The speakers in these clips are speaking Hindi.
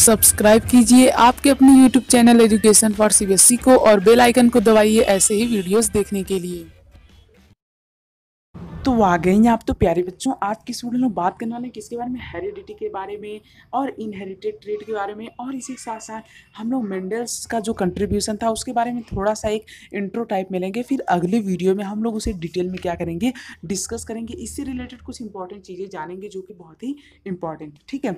सब्सक्राइब कीजिए आपके अपने YouTube channel education for CBSE को और बेल आइकन को दबाइए ऐसे ही वीडियोस देखने के लिए तो आ गए हैं आप तो प्यारे बच्चों आज की स्टूडेंट लोग बात करने वाले हैं किसके बारे में हेरिडिटी के बारे में और इनहेरिटेड ट्रेड के बारे में और इसी के साथ साथ हम लोग मेंडल्स का जो कंट्रीब्यूशन था उसके बारे में थोड़ा सा एक इंट्रो टाइप मिलेंगे फिर अगले वीडियो में हम लोग उसे डिटेल में क्या करेंगे डिस्कस करेंगे इससे रिलेटेड कुछ इंपॉर्टेंट चीज़ें जानेंगे जो कि बहुत ही इंपॉर्टेंट ठीक है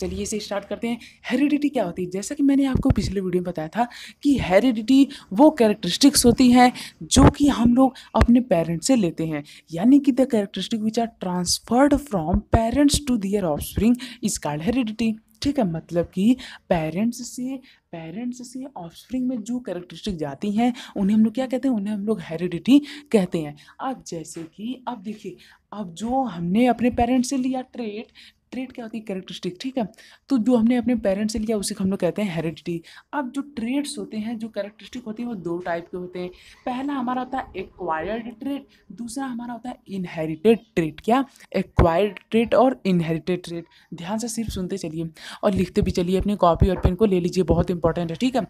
चलिए इसे स्टार्ट करते हैं हेरिडिटी क्या होती है जैसा कि मैंने आपको पिछले वीडियो में बताया था कि हेरिडिटी वो कैरेक्टरिस्टिक्स होती हैं जो कि हम लोग अपने पेरेंट्स से लेते हैं यानी कि the characteristic which are transferred from parents to their offspring is called heredity ठीक है मतलब कि पेरेंट्स से पेरेंट्स से ऑफस्प्रिंग में जो कैरेक्टरिस्टिक जाती हैं उन्हें हम लोग क्या कहते हैं उन्हें हम लोग हेरिडिटी कहते हैं अब जैसे कि अब देखिए अब जो हमने अपने पेरेंट्स से लिया ट्रेट ट्रेड क्या होती है कैरेक्टरिस्टिक ठीक है तो जो हमने अपने पेरेंट्स से लिया उसे हम लोग कहते हैं हेरिडिटी अब जो ट्रेड्स होते हैं जो कैरेक्टरिस्टिक होती है वो दो टाइप के होते हैं पहला हमारा होता है एक्वायर्ड ट्रेड दूसरा हमारा होता है इनहेरिटेड ट्रेड क्या एक्वायर्ड ट्रेड और इनहेरिटेड ट्रेड ध्यान से सिर्फ सुनते चलिए और लिखते भी चलिए अपनी कॉपी और पेन को ले लीजिए बहुत इंपॉर्टेंट है ठीक है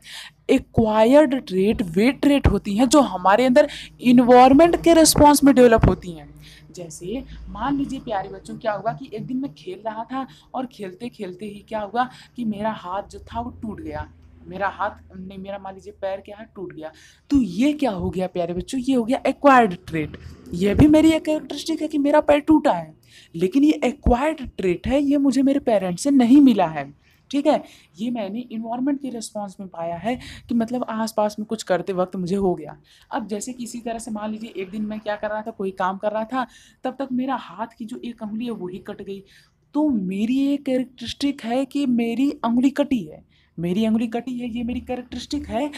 एक्वायर्ड ट्रेड वे ट्रेड होती हैं जो हमारे अंदर इन्वायरमेंट के रिस्पॉन्स में डेवलप होती हैं जैसे मान लीजिए प्यारे बच्चों क्या हुआ कि एक दिन मैं खेल रहा था और खेलते खेलते ही क्या हुआ कि मेरा हाथ जो था वो टूट गया मेरा हाथ नहीं मेरा मान लीजिए पैर क्या है टूट गया तो ये क्या हो गया प्यारे बच्चों ये हो गया एक्वायर्ड ट्रेट ये भी मेरी एक कैरेक्टरिस्टिक है कि मेरा पैर टूटा है लेकिन ये एक्वायर्ड ट्रेट है ये मुझे मेरे पेरेंट्स से नहीं मिला है ठीक है ये मैंने इन्वायरमेंट के रिस्पॉन्स में पाया है कि मतलब आसपास में कुछ करते वक्त मुझे हो गया अब जैसे कि इसी तरह से मान लीजिए एक दिन मैं क्या कर रहा था कोई काम कर रहा था तब तक मेरा हाथ की जो एक उंगली है वही कट गई तो मेरी ये कैरेक्टरिस्टिक है कि मेरी उंगली कटी है मेरी उंगली कटी है ये मेरी कैरेक्टरिस्टिक है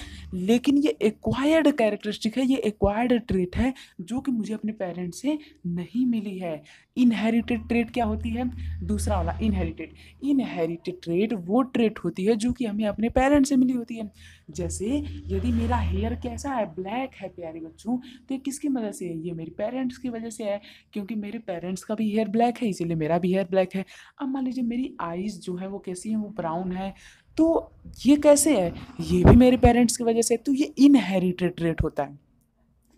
लेकिन ये एक्वायर्ड कैरेक्टरिस्टिक है ये एक्वायर्ड ट्रेट है जो कि मुझे अपने पेरेंट्स से नहीं मिली है इनहेरिटेड ट्रेड क्या होती है दूसरा वाला इनहेरिटेड इनहेरिटेड ट्रेड वो ट्रेड होती है जो कि हमें अपने पेरेंट्स से मिली होती है जैसे यदि मेरा हेयर कैसा है ब्लैक है प्यारे बच्चों तो ये किसकी वजह से है ये मेरे पेरेंट्स की वजह से है क्योंकि मेरे पेरेंट्स का भी हेयर ब्लैक है इसीलिए मेरा भी हेयर ब्लैक है अब मान लीजिए मेरी आइज़ जो है वो कैसी है वो ब्राउन है तो ये कैसे है ये भी मेरे पेरेंट्स की वजह से है तो ये इनहेरिटेड ट्रेट होता है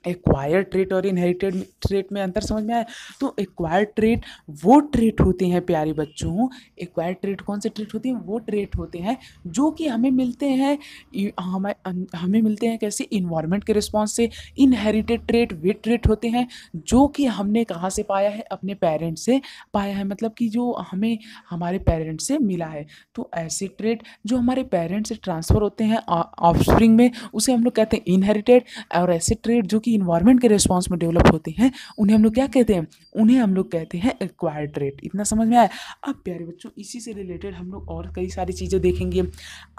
एक्वायर्ड ट्रेट और इनहेरिटेड ट्रेट में अंतर समझ में आया तो एक्वायर्ड ट्रेट वो ट्रेट होते हैं प्यारे बच्चों एक्वायर्ड ट्रेट कौन से ट्रेट होते हैं वो ट्रेट होते हैं जो कि हमें मिलते हैं हमें हमें मिलते हैं कैसे इन्वायरमेंट के रिस्पॉन्स से इनहेरिटेड ट्रेट वे ट्रेट होते हैं जो कि हमने कहाँ से पाया है अपने पेरेंट्स से पाया है मतलब कि जो हमें हमारे पेरेंट्स से मिला है तो ऐसे ट्रेट जो हमारे पेरेंट्स से ट्रांसफ़र होते हैं ऑफ में उसे हम लोग कहते हैं इनहेरिटेड और ऐसे ट्रेट जो कि की इन्वायरमेंट के रिस्पॉन्स में डेवलप होते हैं उन्हें हम लोग क्या कहते हैं उन्हें हम लोग कहते हैं एक्वायर्ड ट्रेट इतना समझ में आया अब प्यारे बच्चों इसी से रिलेटेड हम लोग और कई सारी चीज़ें देखेंगे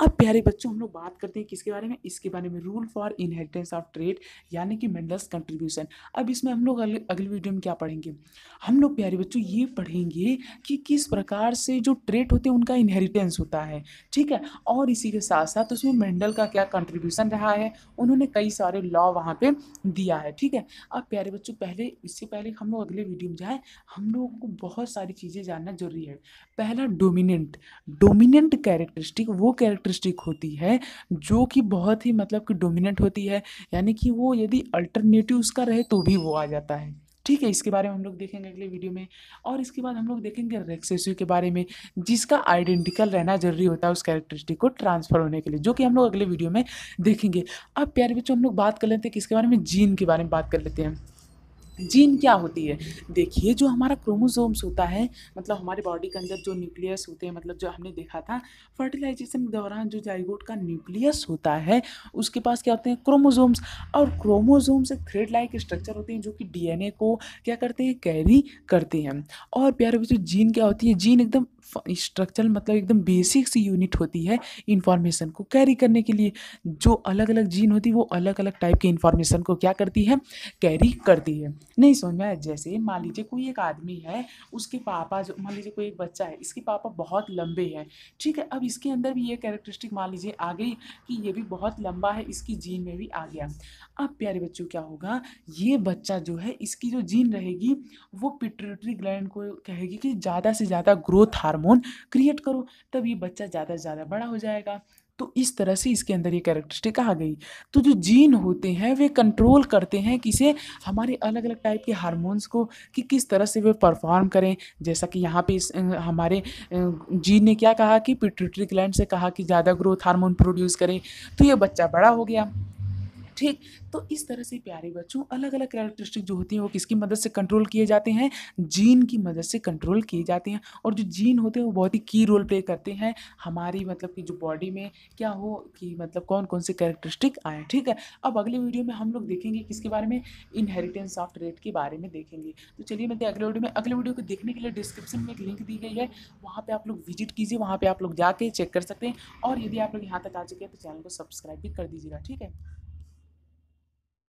अब प्यारे बच्चों हम लोग बात करते हैं किसके बारे में इसके बारे में rule for inheritance of trait यानी कि मेंडल्स कंट्रीब्यूशन अब इसमें हम लोग अगले वीडियो में क्या पढ़ेंगे हम लोग प्यारे बच्चों ये पढ़ेंगे कि किस प्रकार से जो ट्रेट होते हैं उनका इनहेरिटेंस होता है ठीक है और इसी के साथ साथ उसमें मेंडल का क्या कंट्रीब्यूशन रहा है उन्होंने कई सारे लॉ वहाँ पर दिए दिया है ठीक है अब प्यारे बच्चों पहले इससे पहले हम लोग अगले वीडियो में जाएं हम लोगों को बहुत सारी चीज़ें जानना जरूरी है पहला डोमिनेंट डोमिनेंट कैरेक्टरिस्टिक वो कैरेक्टरिस्टिक होती है जो कि बहुत ही मतलब कि डोमिनेंट होती है यानी कि वो यदि अल्टरनेटिव उसका रहे तो भी वो आ जाता है ठीक है इसके बारे में हम लोग देखेंगे अगले वीडियो में और इसके बाद हम लोग देखेंगे रेक्सेसिव के बारे में जिसका आइडेंटिकल रहना जरूरी होता है उस कैरेक्टरिस्टिक को ट्रांसफर होने के लिए जो कि हम लोग अगले वीडियो में देखेंगे अब प्यारे बच्चों हम लोग बात कर लेते हैं किसके बारे में जीन के बारे में बात कर लेते हैं जीन क्या होती है देखिए जो हमारा क्रोमोसोम्स होता है मतलब हमारे बॉडी के अंदर जो न्यूक्लियस होते हैं मतलब जो हमने देखा था फर्टिलाइजेशन के दौरान जो जाइगोट का न्यूक्लियस होता है उसके पास क्या होते हैं क्रोमोसोम्स और क्रोमोसोम्स एक थ्रेड लाइक स्ट्रक्चर होते हैं जो कि डीएनए को क्या करते हैं कैरी करते हैं और प्यारे बच्चों जीन क्या होती है जीन एकदम स्ट्रक्चरल मतलब एकदम बेसिक सी यूनिट होती है इन्फॉर्मेशन को कैरी करने के लिए जो अलग अलग जीन होती है वो अलग अलग टाइप के इन्फॉर्मेशन को क्या करती है कैरी करती है नहीं समझ में जैसे मान लीजिए कोई एक आदमी है उसके पापा जो मान लीजिए कोई एक बच्चा है इसके पापा बहुत लंबे हैं ठीक है अब इसके अंदर भी ये कैरेक्टरिस्टिक मान लीजिए आ गई कि ये भी बहुत लंबा है इसकी जीन में भी आ गया अब प्यारे बच्चों क्या होगा ये बच्चा जो है इसकी जो जीन रहेगी वो पिट्यूटरी ग्लैंड को कहेगी कि ज़्यादा से ज़्यादा ग्रोथ आ हार्मोन क्रिएट करो तब ये बच्चा ज़्यादा से ज़्यादा बड़ा हो जाएगा तो इस तरह से इसके अंदर ये कैरेक्टरिस्टिक आ गई तो जो जीन होते हैं वे कंट्रोल करते हैं किसे हमारे अलग अलग टाइप के हार्मोन्स को कि किस तरह से वे परफॉर्म करें जैसा कि यहाँ पे इस, हमारे जीन ने क्या कहा कि पिट्रिट्रिक लैंड से कहा कि ज़्यादा ग्रोथ हार्मोन प्रोड्यूस करें तो ये बच्चा बड़ा हो गया ठीक तो इस तरह से प्यारे बच्चों अलग अलग कैरेक्टरिस्टिक जो होती हैं वो किसकी मदद से कंट्रोल किए जाते हैं जीन की मदद से कंट्रोल किए जाते हैं और जो जीन होते हैं वो बहुत ही की रोल प्ले करते हैं हमारी मतलब कि जो बॉडी में क्या हो कि मतलब कौन कौन से कैरेक्टरिस्टिक आए ठीक है अब अगले वीडियो में हम लोग देखेंगे किसके बारे में इनहेरिटेंस ऑफ ट्रेड के बारे में देखेंगे तो चलिए मैं अगले वीडियो में अगले वीडियो को देखने के लिए डिस्क्रिप्शन में एक लिंक दी गई है वहाँ पर आप लोग विजिट कीजिए वहाँ पर आप लोग जाके चेक कर सकते हैं और यदि आप लोग यहाँ तक आ चुके हैं तो चैनल को सब्सक्राइब भी कर दीजिएगा ठीक है